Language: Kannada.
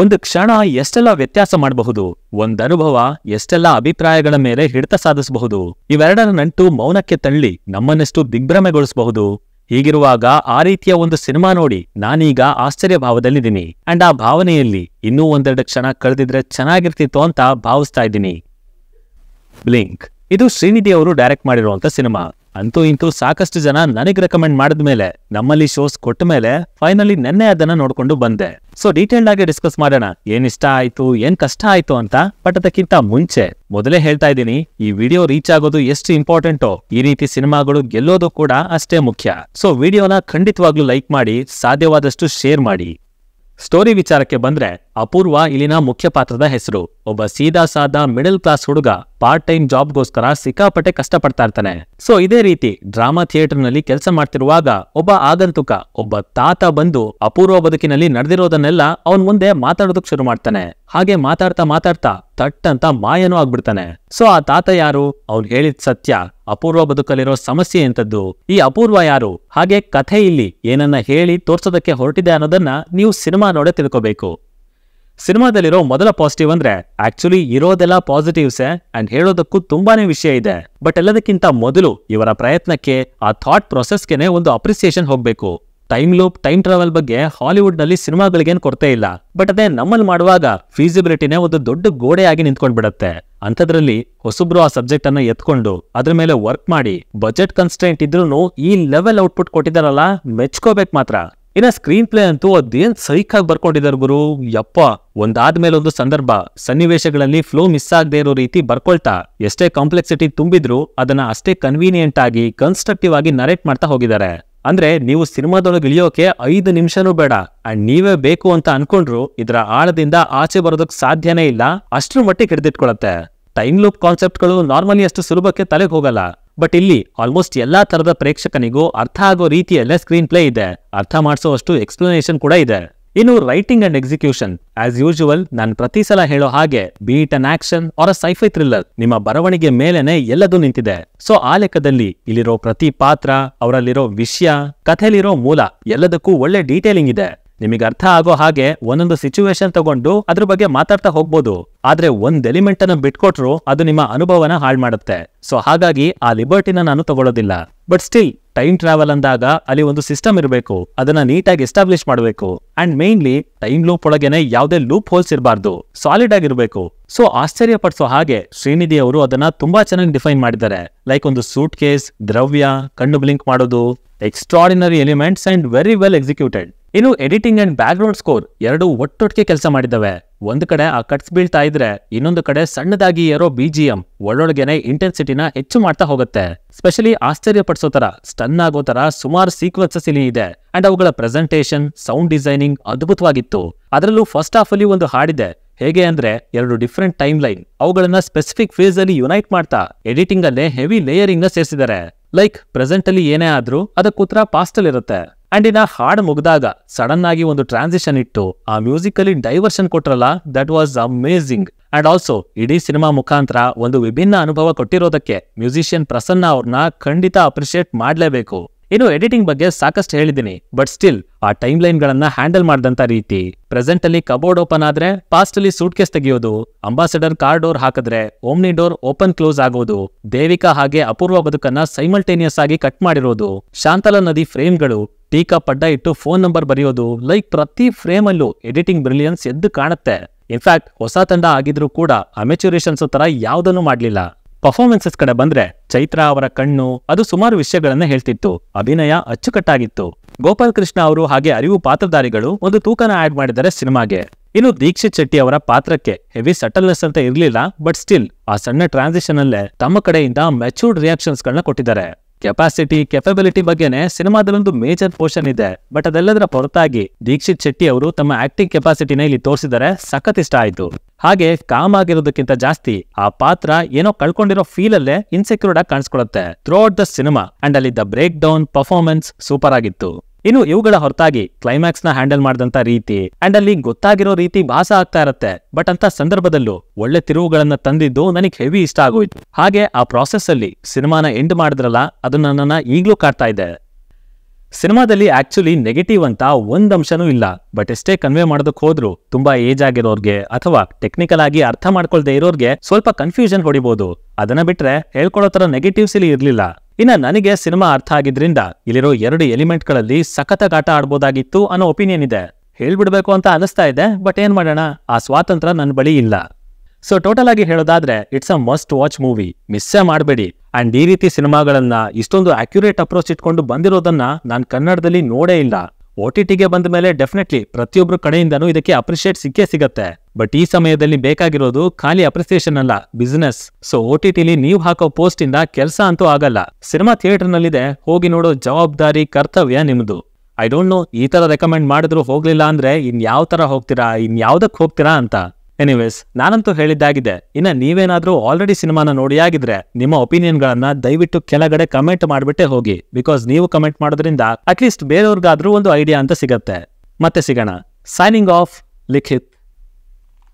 ಒಂದು ಕ್ಷಣ ಎಷ್ಟೆಲ್ಲ ವ್ಯತ್ಯಾಸ ಮಾಡಬಹುದು ಒಂದನುಭವ ಎಷ್ಟೆಲ್ಲ ಅಭಿಪ್ರಾಯಗಳ ಮೇಲೆ ಹಿಡಿತ ಸಾಧಿಸಬಹುದು ಇವೆರಡರ ನಂಟು ಮೌನಕ್ಕೆ ತಳ್ಳಿ ನಮ್ಮನ್ನೆಷ್ಟು ದಿಗ್ಭ್ರಮೆಗೊಳಿಸಬಹುದು ಹೀಗಿರುವಾಗ ಆ ರೀತಿಯ ಒಂದು ಸಿನಿಮಾ ನೋಡಿ ನಾನೀಗ ಆಶ್ಚರ್ಯ ಭಾವದಲ್ಲಿದ್ದೀನಿ ಅಂಡ್ ಆ ಭಾವನೆಯಲ್ಲಿ ಇನ್ನೂ ಒಂದೆರಡು ಕ್ಷಣ ಕಳೆದಿದ್ರೆ ಚೆನ್ನಾಗಿರ್ತಿತ್ತು ಅಂತ ಭಾವಿಸ್ತಾ ಇದ್ದೀನಿ ಬ್ಲಿಂಕ್ ಇದು ಶ್ರೀನಿಧಿ ಅವರು ಡೈರೆಕ್ಟ್ ಮಾಡಿರುವಂತ ಸಿನಿಮಾ ಅಂತೂ ಇಂತೂ ಸಾಕಷ್ಟು ಜನ ನನಗೆ ರೆಕಮೆಂಡ್ ಮೇಲೆ ನಮ್ಮಲ್ಲಿ ಶೋಸ್ ಕೊಟ್ಟ ಮೇಲೆ ಫೈನಲಿ ನೆನ್ನೆ ಅದನ್ನ ನೋಡ್ಕೊಂಡು ಬಂದೆ ಸೊ ಡೀಟೇಲ್ಡ್ ಆಗಿ ಡಿಸ್ಕಸ್ ಮಾಡೋಣ ಏನ್ ಇಷ್ಟ ಆಯ್ತು ಏನ್ ಕಷ್ಟ ಆಯ್ತು ಅಂತ ಬಟ್ ಅದಕ್ಕಿಂತ ಮುಂಚೆ ಮೊದಲೇ ಹೇಳ್ತಾ ಇದ್ದೀನಿ ಈ ವಿಡಿಯೋ ರೀಚ್ ಆಗೋದು ಎಷ್ಟು ಇಂಪಾರ್ಟೆಂಟೋ ಈ ರೀತಿ ಸಿನಿಮಾಗಳು ಗೆಲ್ಲೋದು ಕೂಡ ಅಷ್ಟೇ ಮುಖ್ಯ ಸೊ ವಿಡಿಯೋನ ಖಂಡಿತವಾಗ್ಲೂ ಲೈಕ್ ಮಾಡಿ ಸಾಧ್ಯವಾದಷ್ಟು ಶೇರ್ ಮಾಡಿ ಸ್ಟೋರಿ ವಿಚಾರಕ್ಕೆ ಬಂದ್ರೆ ಅಪೂರ್ವ ಇಲ್ಲಿನ ಮುಖ್ಯ ಪಾತ್ರದ ಹೆಸರು ಒಬ್ಬ ಸೀದಾ ಸಾದ ಮಿಡಲ್ ಕ್ಲಾಸ್ ಹುಡುಗ ಪಾರ್ಟ್ ಟೈಮ್ ಜಾಬ್ಗೋಸ್ಕರ ಸಿಕ್ಕಾಪಟ್ಟೆ ಕಷ್ಟಪಡ್ತಾ ಇರ್ತಾನೆ ಸೊ ಇದೇ ರೀತಿ ಡ್ರಾಮಾ ಥಿಯೇಟರ್ ನಲ್ಲಿ ಕೆಲಸ ಮಾಡ್ತಿರುವಾಗ ಒಬ್ಬ ಆಗಂತುಕ ಒಬ್ಬ ತಾತ ಬಂದು ಅಪೂರ್ವ ಬದುಕಿನಲ್ಲಿ ನಡೆದಿರೋದನ್ನೆಲ್ಲ ಅವನ್ ಮುಂದೆ ಮಾತಾಡೋದಕ್ ಶುರು ಮಾಡ್ತಾನೆ ಹಾಗೆ ಮಾತಾಡ್ತಾ ಮಾತಾಡ್ತಾ ತಟ್ಟಂತ ಮಾಯನೂ ಆಗ್ಬಿಡ್ತಾನೆ ಸೊ ಆ ತಾತ ಯಾರು ಅವ್ನು ಹೇಳಿದ ಸತ್ಯ ಅಪೂರ್ವ ಬದುಕಲ್ಲಿರೋ ಸಮಸ್ಯೆ ಎಂತದ್ದು ಈ ಅಪೂರ್ವ ಯಾರು ಹಾಗೆ ಕಥೆ ಇಲ್ಲಿ ಏನನ್ನ ಹೇಳಿ ತೋರ್ಸೋದಕ್ಕೆ ಹೊರಟಿದೆ ಅನ್ನೋದನ್ನ ನೀವು ಸಿನಿಮಾ ನೋಡೇ ತಿಳ್ಕೋಬೇಕು ಸಿನಿಮಾದಲ್ಲಿರೋ ಮೊದಲ ಪಾಸಿಟಿವ್ ಅಂದ್ರೆ ಆಕ್ಚುಲಿ ಇರೋದೆಲ್ಲ ಪಾಸಿಟಿವ್ಸ್ ಅಂಡ್ ಹೇಳೋದಕ್ಕೂ ತುಂಬಾನೇ ವಿಷಯ ಇದೆ ಬಟ್ ಎಲ್ಲದಕ್ಕಿಂತ ಮೊದಲು ಇವರ ಪ್ರಯತ್ನಕ್ಕೆ ಆ ಥಾಟ್ ಪ್ರೊಸೆಸ್ಗೆನೆ ಒಂದು ಅಪ್ರಿಸಿಯೇಷನ್ ಹೋಗ್ಬೇಕು ಟೈಮ್ ಲೂಪ್ ಟೈಮ್ ಟ್ರಾವೆಲ್ ಬಗ್ಗೆ ಹಾಲಿವುಡ್ ನಲ್ಲಿ ಸಿನಿಮಾಗಳಿಗೇನು ಕೊರತೆ ಇಲ್ಲ ಬಟ್ ಅದೇ ನಮ್ಮಲ್ಲಿ ಮಾಡುವಾಗ ಫೀಸಿಬಿಲಿಟಿನೇ ಒಂದು ದೊಡ್ಡ ಗೋಡೆಯಾಗಿ ಬಿಡುತ್ತೆ ಅಂಥದ್ರಲ್ಲಿ ಹೊಸಬ್ರು ಆ ಸಬ್ಜೆಕ್ಟ್ ಅನ್ನ ಎತ್ಕೊಂಡು ಅದ್ರ ಮೇಲೆ ವರ್ಕ್ ಮಾಡಿ ಬಜೆಟ್ ಕನ್ಸ್ಟೆಂಟ್ ಇದ್ರೂ ಈ ಲೆವೆಲ್ ಔಟ್ಪುಟ್ ಕೊಟ್ಟಿದಾರಲ್ಲ ಮೆಚ್ಕೋಬೇಕು ಮಾತ್ರ ಇನ್ನ ಸ್ಕ್ರೀನ್ ಪ್ಲೇ ಅಂತೂ ಅದೇನ್ ಸೈಕಾಗಿ ಬರ್ಕೊಂಡಿದ್ದಾರೆ ಗುರು ಯಪ್ಪ ಒಂದಾದ್ಮೇಲೆ ಒಂದು ಸಂದರ್ಭ ಸನ್ನಿವೇಶಗಳಲ್ಲಿ ಫ್ಲೋ ಮಿಸ್ ಆಗದೆ ಇರೋ ರೀತಿ ಬರ್ಕೊಳ್ತಾ ಎಷ್ಟೇ ಕಾಂಪ್ಲೆಕ್ಸಿಟಿ ತುಂಬಿದ್ರು ಅದನ್ನ ಅಷ್ಟೇ ಕನ್ವೀನಿಯೆಂಟ್ ಆಗಿ ಕನ್ಸ್ಟ್ರಕ್ಟಿವ್ ಆಗಿ ನರೇಟ್ ಮಾಡ್ತಾ ಹೋಗಿದ್ದಾರೆ ಅಂದ್ರೆ ನೀವು ಸಿನಿಮಾದೊಳಗೆ ಇಳಿಯೋಕೆ ಐದು ನಿಮಿಷನೂ ಬೇಡ ಅಂಡ್ ನೀವೇ ಬೇಕು ಅಂತ ಅನ್ಕೊಂಡ್ರು ಇದರ ಆಳದಿಂದ ಆಚೆ ಬರೋದಕ್ ಸಾಧ್ಯನೇ ಇಲ್ಲ ಅಷ್ಟ್ರ ಮಟ್ಟಿಗೆ ಹಿಡಿದಿಟ್ಕೊಳತ್ತೆ ಟೈಮ್ ಲೂಪ್ ಕಾನ್ಸೆಪ್ಟ್ಗಳು ನಾರ್ಮಲಿ ಅಷ್ಟು ಸುಲಭಕ್ಕೆ ತಲೆಗೆ ಹೋಗಲ್ಲ ಬಟ್ ಇಲ್ಲಿ ಆಲ್ಮೋಸ್ಟ್ ಎಲ್ಲಾ ತರದ ಪ್ರೇಕ್ಷಕನಿಗೂ ಅರ್ಥ ಆಗೋ ರೀತಿಯಲ್ಲೇ ಸ್ಕ್ರೀನ್ ಪ್ಲೇ ಇದೆ ಅರ್ಥ ಮಾಡಿಸೋವಷ್ಟು ಎಕ್ಸ್ಪ್ಲನೇಷನ್ ಕೂಡ ಇದೆ ಇನ್ನು writing and execution as usual ನಾನು ಪ್ರತಿ ಸಲ ಹೇಳೋ ಹಾಗೆ be it an action or a scifi thriller ನಿಮ್ಮ ಬರವಣಿಗೆ ಮೇಲೆನೆ ಎಲ್ಲದೂ ನಿಂತಿದೆ ಸೊ ಆ ಲೆಕ್ಕದಲ್ಲಿ ಇಲ್ಲಿರೋ ಪ್ರತಿ ಪಾತ್ರ ಅವರಲ್ಲಿರೋ ವಿಷಯ ಕಥೆಲಿರೋ ಮೂಲ ಎಲ್ಲದಕ್ಕೂ ಒಳ್ಳೆ ಡೀಟೇಲಿಂಗ್ ಇದೆ ನಿಮಗೆ ಅರ್ಥ ಆಗೋ ಹಾಗೆ ಒಂದೊಂದು ಸಿಚುವೇಶನ್ ತಗೊಂಡು ಅದ್ರ ಬಗ್ಗೆ ಮಾತಾಡ್ತಾ ಹೋಗ್ಬೋದು ಆದ್ರೆ ಒಂದ್ ಎಲಿಮೆಂಟ್ ಅನ್ನು ಬಿಟ್ಕೊಟ್ರು ಅದು ನಿಮ್ಮ ಅನುಭವನ ಹಾಳ್ ಮಾಡುತ್ತೆ ಸೊ ಹಾಗಾಗಿ ಆ ಲಿಬರ್ಟಿನ ನಾನು ತಗೊಳ್ಳೋದಿಲ್ಲ ಬಟ್ ಸ್ಟಿಲ್ ಟೈಮ್ ಟ್ರಾವೆಲ್ ಅಂದಾಗ ಅಲ್ಲಿ ಒಂದು ಸಿಸ್ಟಮ್ ಇರಬೇಕು ಅದನ್ನ ನೀಟಾಗಿ ಎಸ್ಟಾಬ್ಲಿಷ್ ಮಾಡಬೇಕು ಅಂಡ್ ಮೇನ್ಲಿ ಟೈಮ್ ಲೂಪ್ ಒಳಗೇನೆ ಯಾವುದೇ ಲೂಪ್ ಹೋಲ್ಸ್ ಇರಬಾರ್ದು ಸಾಲಿಡ್ ಆಗಿರಬೇಕು ಸೊ ಆಶ್ಚರ್ಯ ಪಡಿಸೋ ಹಾಗೆ ಶ್ರೀನಿಧಿ ಅವರು ಅದನ್ನ ತುಂಬಾ ಚೆನ್ನಾಗಿ ಡಿಫೈನ್ ಮಾಡಿದ್ದಾರೆ ಲೈಕ್ ಒಂದು ಸೂಟ್ ಕೇಸ್ ದ್ರವ್ಯ ಕಣ್ಣು ಬ್ಲಿಂಕ್ ಮಾಡೋದು extraordinary elements and very well executed ಇನ್ನು ಎಡಿಟಿಂಗ್ ಅಂಡ್ ಬ್ಯಾಕ್ಗ್ರೌಂಡ್ ಸ್ಕೋರ್ ಎರಡು ಒಟ್ಟೊಟ್ಟಿಗೆ ಕೆಲಸ ಮಾಡಿದ್ದಾವೆ ಒಂದು ಕಡೆ ಆ ಕಟ್ಸ್ ಬೀಳ್ತಾ ಇದ್ರೆ ಇನ್ನೊಂದು ಕಡೆ ಸಣ್ಣದಾಗಿ ಏರೋ ಬಿ ಜಿ ಎಂ ಒಳ್ಳೊಳಗೆನೆ ಇಂಟೆನ್ಸಿಟಿನ ಹೆಚ್ಚು ಮಾಡ್ತಾ ಹೋಗುತ್ತೆ ಸ್ಪೆಷಲಿ ಪಡಿಸೋ ತರ ಸ್ಟನ್ ಆಗೋ ತರ ಸುಮಾರು ಸೀಕ್ವೆನ್ಸಸ್ ಇಲ್ಲಿ ಇದೆ ಅಂಡ್ ಅವುಗಳ ಪ್ರೆಸೆಂಟೇಷನ್ ಸೌಂಡ್ ಡಿಸೈನಿಂಗ್ ಅದ್ಭುತವಾಗಿತ್ತು ಅದರಲ್ಲೂ ಫಸ್ಟ್ ಹಾಫ್ ಅಲ್ಲಿ ಒಂದು ಹಾಡಿದೆ ಹೇಗೆ ಅಂದ್ರೆ ಎರಡು ಡಿಫ್ರೆಂಟ್ ಟೈಮ್ ಲೈನ್ ಅವುಗಳನ್ನ ಸ್ಪೆಸಿಫಿಕ್ ಫೇಸ್ ಅಲ್ಲಿ ಯುನೈಟ್ ಮಾಡ್ತಾ ಎಡಿಟಿಂಗ್ ಅಲ್ಲೇ ಹೆವಿ ಲೇಯರಿಂಗ್ ನ ಸೇರಿಸಿದ್ದಾರೆ ಲೈಕ್ ಪ್ರೆಸೆಂಟ್ ಅಲ್ಲಿ ಏನೇ ಆದ್ರೂ ಅದಕ್ಕೂತ್ರ ಪಾಸ್ಟ್ ಇರುತ್ತೆ ಅಂಡ್ ಇನ್ನ ಹಾಡ್ ಮುಗ್ದಾಗ ಸಡನ್ ಆಗಿ ಒಂದು ಟ್ರಾನ್ಸಿಷನ್ ಇಟ್ಟು ಆ ಮ್ಯೂಸಿಕ್ ಅಲ್ಲಿ ಡೈವರ್ಷನ್ ಕೊಟ್ರಲ್ಲ that was amazing and also ಇಡೀ ಸಿನಿಮಾ ಮುಖಾಂತರ ಒಂದು ವಿಭಿನ್ನ ಅನುಭವ ಕೊಟ್ಟಿರೋದಕ್ಕೆ ಮ್ಯೂಸಿಷಿಯನ್ ಪ್ರಸನ್ನ ಅವ್ರನ್ನ ಖಂಡಿತ ಅಪ್ರಿಷಿಯೇಟ್ ಮಾಡಲೇಬೇಕು ಇನ್ನು ಎಡಿಟಿಂಗ್ ಬಗ್ಗೆ ಸಾಕಷ್ಟು ಹೇಳಿದ್ದೀನಿ ಬಟ್ ಸ್ಟಿಲ್ ಆ ಟೈಮ್ ಲೈನ್ ಗಳನ್ನ ಹ್ಯಾಂಡಲ್ ಮಾಡಿದಂತ ರೀತಿ ಪ್ರೆಸೆಂಟ್ ಅಲ್ಲಿ ಕಬೋರ್ಡ್ ಓಪನ್ ಆದ್ರೆ ಪಾಸ್ಟ್ ಅಲ್ಲಿ ಸೂಟ್ ಕೇಸ್ ತೆಗೆಯೋದು ಅಂಬಾಸಡರ್ ಕಾರ್ ಡೋರ್ ಹಾಕಿದ್ರೆ ಓಮ್ನಿ ಡೋರ್ ಓಪನ್ ಕ್ಲೋಸ್ ಆಗೋದು ದೇವಿಕಾ ಹಾಗೆ ಅಪೂರ್ವ ಬದುಕನ್ನ ಸೈಮಲ್ಟೇನಿಯಸ್ ಆಗಿ ಕಟ್ ಮಾಡಿರೋದು ಶಾಂತಲಾ ನದಿ ಫ್ರೇಮ್ ಗಳು ಟೀಕಾ ಪಡ್ಡ ಇಟ್ಟು ಫೋನ್ ನಂಬರ್ ಬರೆಯೋದು ಲೈಕ್ ಪ್ರತಿ ಫ್ರೇಮ್ ಅಲ್ಲೂ ಎಡಿಟಿಂಗ್ ಬ್ರಿಲಿಯನ್ಸ್ ಎದ್ದು ಕಾಣುತ್ತೆ ಇನ್ಫ್ಯಾಕ್ಟ್ ಹೊಸ ತಂಡ ಆಗಿದ್ರೂ ಕೂಡ ಅಮೆಚುರೇಷನ್ಸ್ ತರ ಯಾವುದನ್ನು ಮಾಡಲಿಲ್ಲ ಪರ್ಫಾರ್ಮೆನ್ಸಸ್ ಕಡೆ ಬಂದ್ರೆ ಚೈತ್ರಾ ಅವರ ಕಣ್ಣು ಅದು ಸುಮಾರು ವಿಷಯಗಳನ್ನ ಹೇಳ್ತಿತ್ತು ಅಭಿನಯ ಅಚ್ಚುಕಟ್ಟಾಗಿತ್ತು ಗೋಪಾಲ್ ಕೃಷ್ಣ ಅವರು ಹಾಗೆ ಅರಿವು ಪಾತ್ರಧಾರಿಗಳು ಒಂದು ತೂಕನ ಆಡ್ ಮಾಡಿದರೆ ಸಿನಿಮಾಗೆ ಇನ್ನು ದೀಕ್ಷಿತ್ ಶೆಟ್ಟಿ ಅವರ ಪಾತ್ರಕ್ಕೆ ಹೆವಿ ಸಟಲ್ನೆಸ್ ಅಂತ ಇರ್ಲಿಲ್ಲ ಬಟ್ ಸ್ಟಿಲ್ ಆ ಸಣ್ಣ ಟ್ರಾನ್ಸಿಷನ್ ಅಲ್ಲೇ ತಮ್ಮ ಕಡೆಯಿಂದ ಮೆಚೂರ್ಡ್ ರಿಯಾಕ್ಷನ್ಸ್ ಗಳನ್ನ ಕೊಟ್ಟಿದ್ದಾರೆ ಕೆಪಾಸಿಟಿ ಕೆಪಬಿಲಿಟಿ ಬಗ್ಗೆನೇ ಸಿನಿಮಾದಲ್ಲೊಂದು ಮೇಜರ್ ಪೋರ್ಷನ್ ಇದೆ ಬಟ್ ಅದೆಲ್ಲದರ ಹೊರತಾಗಿ ದೀಕ್ಷಿತ್ ಶೆಟ್ಟಿ ಅವರು ತಮ್ಮ ಆಕ್ಟಿಂಗ್ ಕೆಪಾಸಿಟಿನ ಇಲ್ಲಿ ತೋರಿಸಿದರೆ ಸಖತ್ ಇಷ್ಟ ಆಯಿತು ಹಾಗೆ ಕಾಮ್ ಆಗಿರೋದಕ್ಕಿಂತ ಜಾಸ್ತಿ ಆ ಪಾತ್ರ ಏನೋ ಕಳ್ಕೊಂಡಿರೋ ಫೀಲ್ ಅಲ್ಲೇ ಇನ್ಸೆಕ್ಯೂರ್ಡ್ ಆಗಿ throughout the cinema and the breakdown performance super ಆಗಿತ್ತು ಇನ್ನು ಇವುಗಳ ಹೊರತಾಗಿ ಕ್ಲೈಮ್ಯಾಕ್ಸ್ ನ ಹ್ಯಾಂಡಲ್ ಮಾಡಿದಂತ ರೀತಿ ಅಂಡ್ ಅಲ್ಲಿ ಗೊತ್ತಾಗಿರೋ ರೀತಿ ಭಾಸ ಆಗ್ತಾ ಇರತ್ತೆ ಬಟ್ ಅಂತ ಸಂದರ್ಭದಲ್ಲೂ ಒಳ್ಳೆ ತಿರುವುಗಳನ್ನ ತಂದಿದ್ದು ನನಗೆ ಹೆವಿ ಇಷ್ಟ ಆಗೋಯ್ತು ಹಾಗೆ ಆ ಪ್ರಾಸೆಸ್ ಅಲ್ಲಿ ಸಿನಿಮಾನ ಎಂಡ್ ಮಾಡಿದ್ರಲ್ಲ ಅದು ನನ್ನನ್ನ ಈಗ್ಲೂ ಕಾಡ್ತಾ ಇದೆ ಸಿನಿಮಾದಲ್ಲಿ ಆಕ್ಚುಲಿ ನೆಗೆಟಿವ್ ಅಂತ ಒಂದ್ ಅಂಶನೂ ಇಲ್ಲ ಬಟ್ ಎಷ್ಟೇ ಕನ್ವೆ ಮಾಡೋದಕ್ಕೆ ಹೋದ್ರು ತುಂಬಾ ಏಜ್ ಆಗಿರೋರ್ಗೆ ಅಥವಾ ಟೆಕ್ನಿಕಲ್ ಆಗಿ ಅರ್ಥ ಮಾಡ್ಕೊಳ್ದೇ ಇರೋರ್ಗೆ ಸ್ವಲ್ಪ ಕನ್ಫ್ಯೂಷನ್ ಹೊಡಿಬಹುದು ಅದನ್ನ ಬಿಟ್ರೆ ಹೇಳ್ಕೊಳ್ಳೋ ತರ ನೆಗೆಟಿವ್ಸ್ ಇಲ್ಲಿ ಇರ್ಲಿಲ್ಲ ಇನ್ನ ನನಗೆ ಸಿನಿಮಾ ಅರ್ಥ ಆಗಿದ್ರಿಂದ ಇಲ್ಲಿರೋ ಎರಡು ಎಲಿಮೆಂಟ್ಗಳಲ್ಲಿ ಸಖತ ಗಾಟ ಆಡ್ಬೋದಾಗಿತ್ತು ಅನ್ನೋ ಒಪಿನಿಯನ್ ಇದೆ ಹೇಳ್ಬಿಡ್ಬೇಕು ಅಂತ ಅನಿಸ್ತಾ ಇದೆ ಬಟ್ ಏನ್ ಮಾಡೋಣ ಆ ಸ್ವಾತಂತ್ರ್ಯ ನನ್ನ ಬಳಿ ಇಲ್ಲ ಸೊ ಟೋಟಲ್ ಆಗಿ ಹೇಳೋದಾದ್ರೆ it's a must watch movie ಮಿಸ್ಸೇ ಮಾಡಬೇಡಿ ಆ್ಯಂಡ್ ಈ ರೀತಿ ಸಿನಿಮಾಗಳನ್ನ ಇಷ್ಟೊಂದು ಆಕ್ಯುರೇಟ್ ಅಪ್ರೋಚ್ ಇಟ್ಕೊಂಡು ಬಂದಿರೋದನ್ನ ನಾನು ಕನ್ನಡದಲ್ಲಿ ನೋಡೇ ಇಲ್ಲ ಒ ಟಿ ಟಿಗೆ ಬಂದ ಮೇಲೆ ಡೆಫಿನೆಟ್ಲಿ ಪ್ರತಿಯೊಬ್ಬರ ಕಡೆಯಿಂದನೂ ಇದಕ್ಕೆ ಅಪ್ರಿಷಿಯೇಟ್ ಸಿಕ್ಕೇ ಸಿಗತ್ತೆ ಬಟ್ ಈ ಸಮಯದಲ್ಲಿ ಬೇಕಾಗಿರೋದು ಖಾಲಿ ಅಪ್ರಿಸಿಯೇಷನ್ ಅಲ್ಲ ಬಿಸ್ನೆಸ್ ಸೊ ಒ ಟಿ ಟಿಲಿ ನೀವು ಹಾಕೋ ಪೋಸ್ಟ್ ಇಂದ ಕೆಲಸ ಅಂತೂ ಆಗಲ್ಲ ಸಿನಿಮಾ ಥಿಯೇಟರ್ನಲ್ಲಿದೆ ಹೋಗಿ ನೋಡೋ ಜವಾಬ್ದಾರಿ ಕರ್ತವ್ಯ ನಿಮ್ದು ಐ ಡೋಂಟ್ ನೋ ಈ ತರ ರೆಕಮೆಂಡ್ ಮಾಡಿದ್ರು ಹೋಗ್ಲಿಲ್ಲ ಅಂದ್ರೆ ಇನ್ ಯಾವ ತರ ಹೋಗ್ತೀರಾ ಇನ್ ಯಾವ್ದಕ್ ಹೋಗ್ತೀರಾ ಅಂತ ಎನಿವೇಸ್ ನಾನಂತೂ ಹೇಳಿದ್ದಾಗಿದೆ ಇನ್ನು ನೀವೇನಾದರೂ ಆಲ್ರೆಡಿ ಸಿನಿಮಾನ ನೋಡಿ ಆಗಿದ್ರೆ ನಿಮ್ಮ ಒಪಿನಿಯನ್ಗಳನ್ನು ದಯವಿಟ್ಟು ಕೆಳಗಡೆ ಕಮೆಂಟ್ ಮಾಡಿಬಿಟ್ಟೆ ಹೋಗಿ ಬಿಕಾಸ್ ನೀವು ಕಮೆಂಟ್ ಮಾಡೋದ್ರಿಂದ ಅಟ್ಲೀಸ್ಟ್ ಬೇರೆಯವ್ರಿಗಾದ್ರೂ ಒಂದು ಐಡಿಯಾ ಅಂತ ಸಿಗತ್ತೆ ಮತ್ತೆ ಸಿಗೋಣ ಸೈನಿಂಗ್ ಆಫ್ ಲಿಖಿತ್